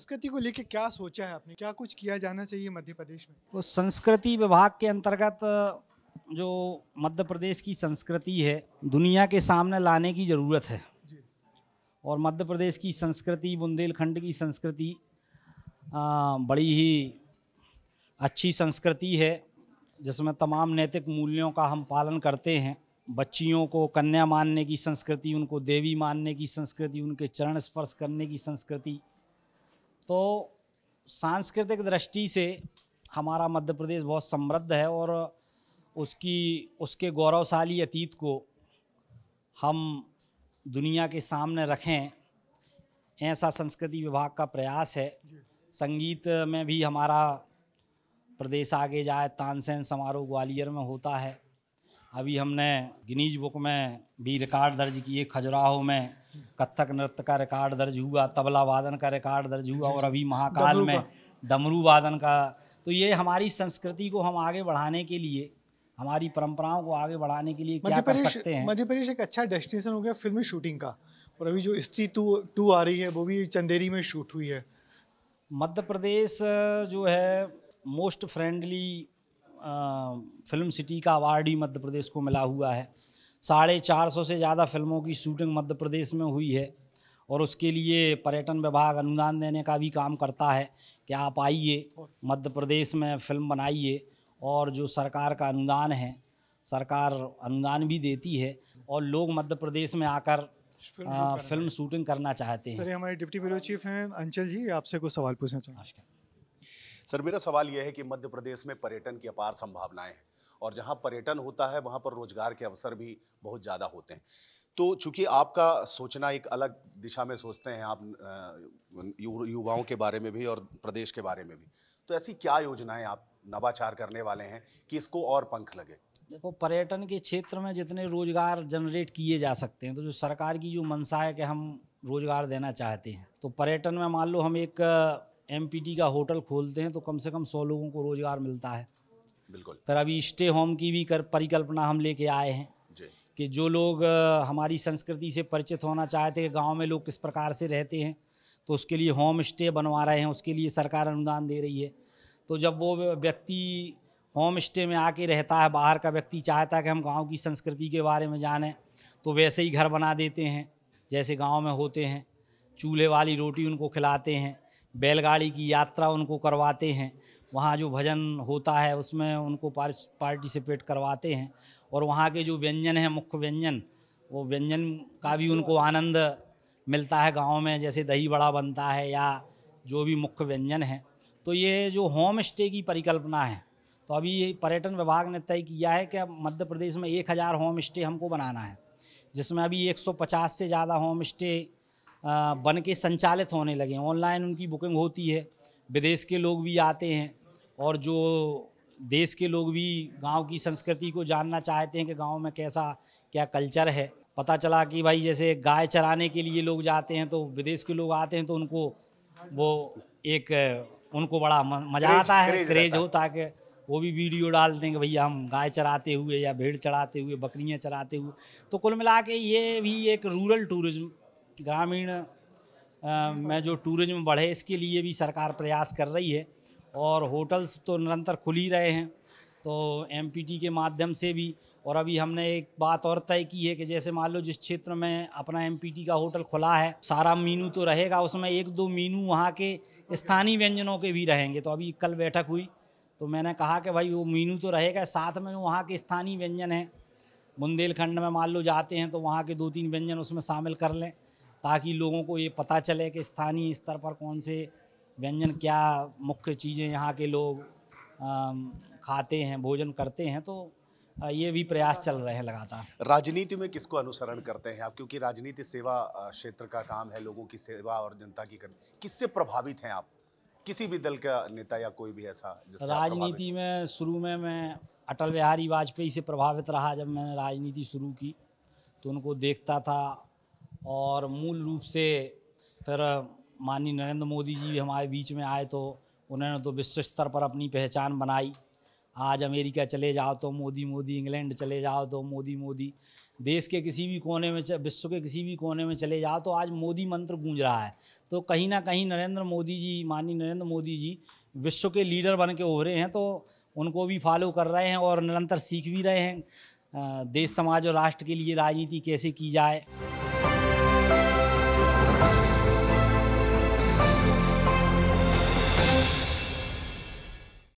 संस्कृति को लेके क्या सोचा है आपने क्या कुछ किया जाना चाहिए मध्य प्रदेश में तो संस्कृति विभाग के अंतर्गत जो मध्य प्रदेश की संस्कृति है दुनिया के सामने लाने की ज़रूरत है और मध्य प्रदेश की संस्कृति बुंदेलखंड की संस्कृति आ, बड़ी ही अच्छी संस्कृति है जिसमें तमाम नैतिक मूल्यों का हम पालन करते हैं बच्चियों को कन्या मानने की संस्कृति उनको देवी मानने की संस्कृति उनके चरण स्पर्श करने की संस्कृति तो सांस्कृतिक दृष्टि से हमारा मध्य प्रदेश बहुत समृद्ध है और उसकी उसके गौरवशाली अतीत को हम दुनिया के सामने रखें ऐसा संस्कृति विभाग का प्रयास है संगीत में भी हमारा प्रदेश आगे जाए तानसेन समारोह ग्वालियर में होता है अभी हमने गिनीज बुक में भी रिकॉर्ड दर्ज किए खजुराहो में कथक नृत्य का रिकॉर्ड दर्ज हुआ तबला वादन का रिकॉर्ड दर्ज हुआ और अभी महाकाल में डमरू वादन का तो ये हमारी संस्कृति को हम आगे बढ़ाने के लिए हमारी परंपराओं को आगे बढ़ाने के लिए क्या कर सकते हैं मध्य प्रदेश एक अच्छा डेस्टिनेशन हो गया फिल्मी शूटिंग का और अभी जो स्त्री टू टू आ रही है वो भी चंदेरी में शूट हुई है मध्य प्रदेश जो है मोस्ट फ्रेंडली फिल्म सिटी का अवार्ड ही मध्य प्रदेश को मिला हुआ है साढ़े चार सौ से ज़्यादा फिल्मों की शूटिंग मध्य प्रदेश में हुई है और उसके लिए पर्यटन विभाग अनुदान देने का भी काम करता है कि आप आइए मध्य प्रदेश में फिल्म बनाइए और जो सरकार का अनुदान है सरकार अनुदान भी देती है और लोग मध्य प्रदेश में आकर फिल्म, आ, फिल्म शूटिंग करना चाहते हैं सर हमारे डिप्टी ब्यूरो चीफ हैं अंचल जी आपसे कुछ सवाल पूछना चाहेंगे सर मेरा सवाल यह है कि मध्य प्रदेश में पर्यटन की अपार संभावनाएं हैं और जहां पर्यटन होता है वहां पर रोजगार के अवसर भी बहुत ज़्यादा होते हैं तो चूंकि आपका सोचना एक अलग दिशा में सोचते हैं आप युवाओं के बारे में भी और प्रदेश के बारे में भी तो ऐसी क्या योजनाएं आप नवाचार करने वाले हैं कि इसको और पंख लगे देखो पर्यटन के क्षेत्र में जितने रोजगार जनरेट किए जा सकते हैं तो जो सरकार की जो मंशा है कि हम रोजगार देना चाहते हैं तो पर्यटन में मान लो हम एक एमपीटी का होटल खोलते हैं तो कम से कम सौ लोगों को रोज़गार मिलता है बिल्कुल फिर अभी स्टे होम की भी कर परिकल्पना हम लेके आए हैं कि जो लोग हमारी संस्कृति से परिचित होना चाहते हैं गाँव में लोग किस प्रकार से रहते हैं तो उसके लिए होम स्टे बनवा रहे हैं उसके लिए सरकार अनुदान दे रही है तो जब वो व्यक्ति होम स्टे में आके रहता है बाहर का व्यक्ति चाहता है कि हम गाँव की संस्कृति के बारे में जानें तो वैसे ही घर बना देते हैं जैसे गाँव में होते हैं चूल्हे वाली रोटी उनको खिलाते हैं बैलगाड़ी की यात्रा उनको करवाते हैं वहाँ जो भजन होता है उसमें उनको पार्टिसिपेट करवाते हैं और वहाँ के जो व्यंजन हैं मुख्य व्यंजन वो व्यंजन का भी उनको आनंद मिलता है गाँव में जैसे दही बड़ा बनता है या जो भी मुख्य व्यंजन है तो ये जो होम स्टे की परिकल्पना है तो अभी ये पर्यटन विभाग ने तय किया है कि अब मध्य प्रदेश में एक हज़ार होम स्टे हमको बनाना है जिसमें अभी 150 से ज़्यादा होम स्टे बन के संचालित होने लगे हैं ऑनलाइन उनकी बुकिंग होती है विदेश के लोग भी आते हैं और जो देश के लोग भी गांव की संस्कृति को जानना चाहते हैं कि गांव में कैसा क्या कल्चर है पता चला कि भाई जैसे गाय चराने के लिए लोग जाते हैं तो विदेश के लोग आते हैं तो उनको वो एक उनको बड़ा मज़ा आता है क्रेज होता है कि वो भी वीडियो डाल दें कि भैया हम गाय चराते हुए या भेड़ चराते हुए बकरियां चराते हुए तो कुल मिला के ये भी एक रूरल टूरिज्म ग्रामीण में जो टूरिज्म बढ़े इसके लिए भी सरकार प्रयास कर रही है और होटल्स तो निरंतर खुल ही रहे हैं तो एम के माध्यम से भी और अभी हमने एक बात और तय की है कि जैसे मान लो जिस क्षेत्र में अपना एम का होटल खुला है सारा मीनू तो रहेगा उसमें एक दो मीनू वहाँ के स्थानीय व्यंजनों के भी रहेंगे तो अभी कल बैठक हुई तो मैंने कहा कि भाई वो मीनू तो रहेगा साथ में वहाँ के स्थानीय व्यंजन हैं बुंदेलखंड में मान लो जाते हैं तो वहाँ के दो तीन व्यंजन उसमें शामिल कर लें ताकि लोगों को ये पता चले कि स्थानीय स्तर पर कौन से व्यंजन क्या मुख्य चीज़ें यहाँ के लोग खाते हैं भोजन करते हैं तो ये भी प्रयास चल रहे हैं लगातार राजनीति में किसको अनुसरण करते हैं आप क्योंकि राजनीति सेवा क्षेत्र का काम है लोगों की सेवा और जनता की कर किससे प्रभावित हैं आप किसी भी दल का नेता या कोई भी ऐसा राजनीति में शुरू में मैं अटल बिहारी वाजपेयी से प्रभावित रहा जब मैंने राजनीति शुरू की तो उनको देखता था और मूल रूप से फिर माननीय नरेंद्र मोदी जी भी हमारे बीच में आए तो उन्होंने तो विश्व स्तर पर अपनी पहचान बनाई आज अमेरिका चले जाओ तो मोदी मोदी इंग्लैंड चले जाओ तो मोदी मोदी देश के किसी भी कोने में विश्व के किसी भी कोने में चले जाओ तो आज मोदी मंत्र गूंज रहा है तो कहीं ना कहीं नरेंद्र मोदी जी माननीय नरेंद्र मोदी जी विश्व के लीडर बन के उभरे हैं तो उनको भी फॉलो कर रहे हैं और निरंतर सीख भी रहे हैं देश समाज और राष्ट्र के लिए राजनीति कैसे की जाए